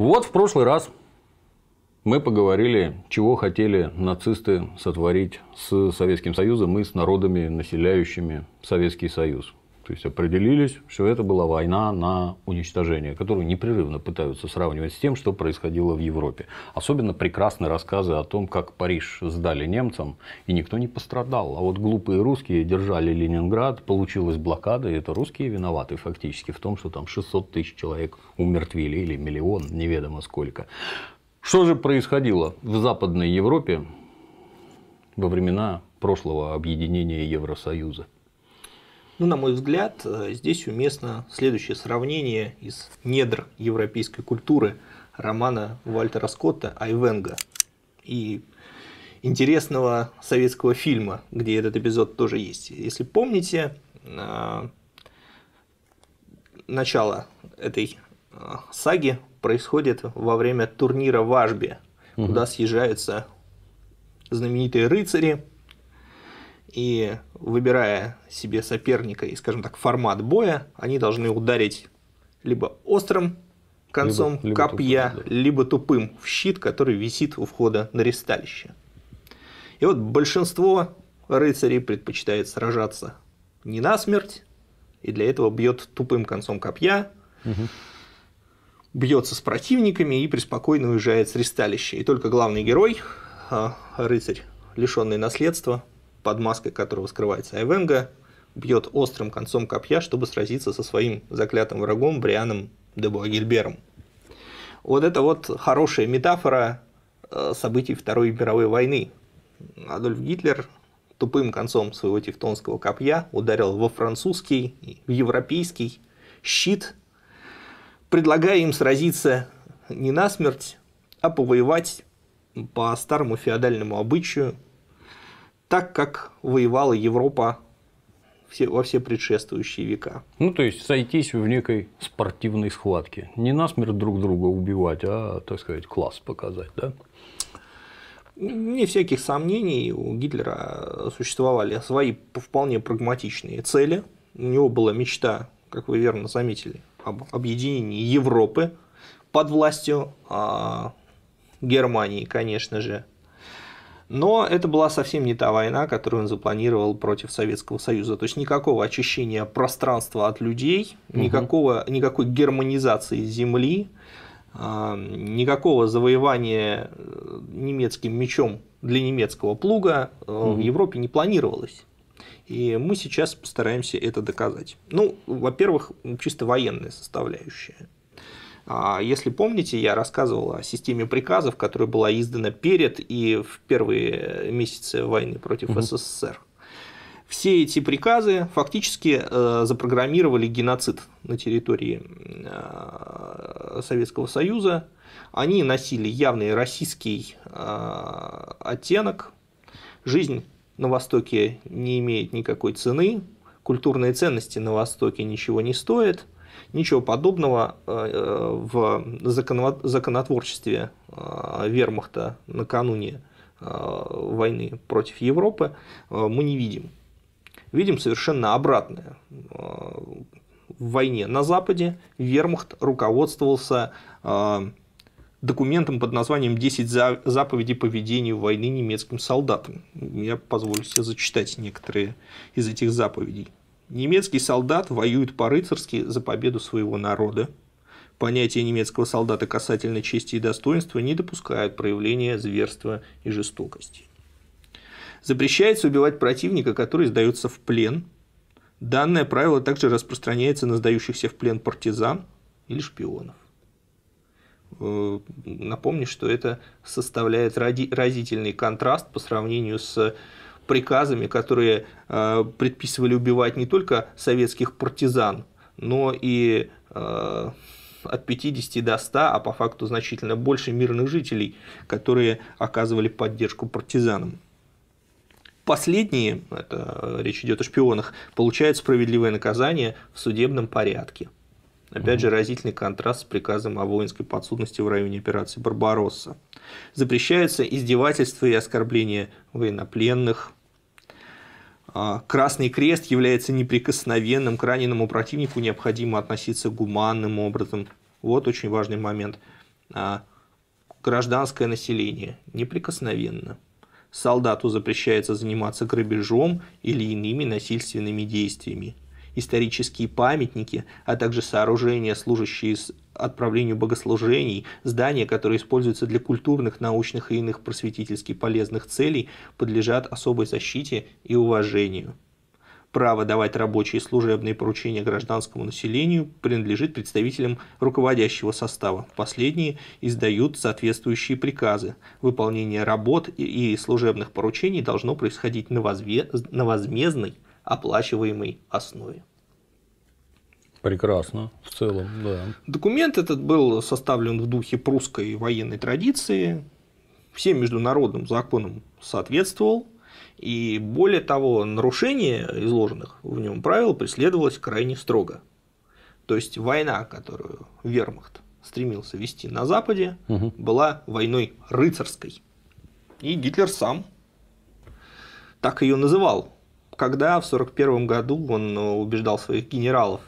Вот в прошлый раз мы поговорили, чего хотели нацисты сотворить с Советским Союзом и с народами, населяющими Советский Союз. То есть определились, что это была война на уничтожение, которую непрерывно пытаются сравнивать с тем, что происходило в Европе. Особенно прекрасны рассказы о том, как Париж сдали немцам, и никто не пострадал. А вот глупые русские держали Ленинград, получилась блокада, и это русские виноваты фактически в том, что там 600 тысяч человек умертвили, или миллион, неведомо сколько. Что же происходило в Западной Европе во времена прошлого объединения Евросоюза? Ну, на мой взгляд, э, здесь уместно следующее сравнение из недр европейской культуры романа Вальтера Скотта «Айвенга» и интересного советского фильма, где этот эпизод тоже есть. Если помните, э, начало этой э, саги происходит во время турнира в Ажбе, угу. куда съезжаются знаменитые рыцари, и выбирая себе соперника и, скажем так, формат боя, они должны ударить либо острым концом либо, либо копья, тупым, да. либо тупым в щит, который висит у входа на ресталище. И вот большинство рыцарей предпочитает сражаться не на смерть и для этого бьет тупым концом копья, угу. бьется с противниками и преспокойно уезжает с ресталища. И только главный герой, а, рыцарь, лишенный наследства, под маской которого скрывается Айвенга, бьет острым концом копья, чтобы сразиться со своим заклятым врагом Брианом Дебуагильбером. Вот это вот хорошая метафора э, событий Второй мировой войны. Адольф Гитлер тупым концом своего тевтонского копья ударил во французский, в европейский щит, предлагая им сразиться не насмерть, а повоевать по старому феодальному обычаю – так, как воевала Европа во все предшествующие века. Ну, то есть сойтись в некой спортивной схватке. Не насмерть друг друга убивать, а, так сказать, класс показать, да? Не всяких сомнений, у Гитлера существовали свои вполне прагматичные цели. У него была мечта, как вы верно заметили, об объединении Европы под властью а, Германии, конечно же. Но это была совсем не та война, которую он запланировал против Советского Союза. То есть никакого очищения пространства от людей, угу. никакого, никакой германизации земли, а, никакого завоевания э, немецким мечом для немецкого плуга угу. в Европе не планировалось. И мы сейчас постараемся это доказать. Ну, во-первых, чисто военная составляющая. А если помните, я рассказывал о системе приказов, которая была издана перед и в первые месяцы войны против угу. СССР. Все эти приказы фактически э, запрограммировали геноцид на территории э, Советского Союза. Они носили явный российский э, оттенок. Жизнь на Востоке не имеет никакой цены. Культурные ценности на Востоке ничего не стоят. Ничего подобного э, в законотворчестве э, вермахта накануне э, войны против Европы мы не видим. Видим совершенно обратное. В войне на Западе вермахт руководствовался документом под названием «10 заповедей поведения войны немецким солдатам». Я позволю себе зачитать некоторые из этих заповедей. Немецкий солдат воюет по-рыцарски за победу своего народа. Понятия немецкого солдата касательно чести и достоинства не допускают проявления зверства и жестокости. Запрещается убивать противника, который сдается в плен. Данное правило также распространяется на сдающихся в плен партизан или шпионов. Э, напомню, что это составляет разительный контраст по сравнению с приказами, которые э, предписывали убивать не только советских партизан, но и э, от 50 до 100, а по факту значительно больше мирных жителей, которые оказывали поддержку партизанам. Последние, это э, речь идет о шпионах, получают справедливое наказание в судебном порядке. Опять же, разительный контраст с приказом о воинской подсудности в районе операции «Барбаросса». Запрещаются издевательства и оскорбления военнопленных – а, красный Крест является неприкосновенным, к раненому противнику необходимо относиться гуманным образом. Вот очень важный момент. А, гражданское население неприкосновенно. Солдату запрещается заниматься грабежом или иными насильственными действиями исторические памятники, а также сооружения, служащие отправлению богослужений, здания, которые используются для культурных, научных и иных просветительски полезных целей, подлежат особой защите и уважению. Право давать рабочие и служебные поручения гражданскому населению принадлежит представителям руководящего состава. Последние издают соответствующие приказы. Выполнение работ и служебных поручений должно происходить на, возве... возмездной оплачиваемой основе. Прекрасно, в целом, да. Документ этот был составлен в духе прусской военной традиции, всем международным законам соответствовал, и более того, нарушение изложенных в нем правил преследовалось крайне строго. То есть война, которую Вермахт стремился вести на Западе, угу. была войной рыцарской. И Гитлер сам так ее называл когда в 1941 году он э, убеждал своих генералов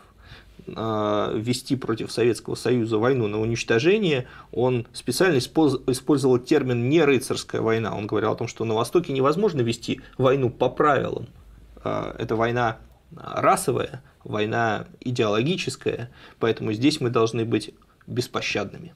э, вести против Советского Союза войну на уничтожение, он специально использовал термин «не рыцарская война». Он говорил о том, что на Востоке невозможно вести войну по правилам. Э, это война расовая, война идеологическая, поэтому здесь мы должны быть беспощадными.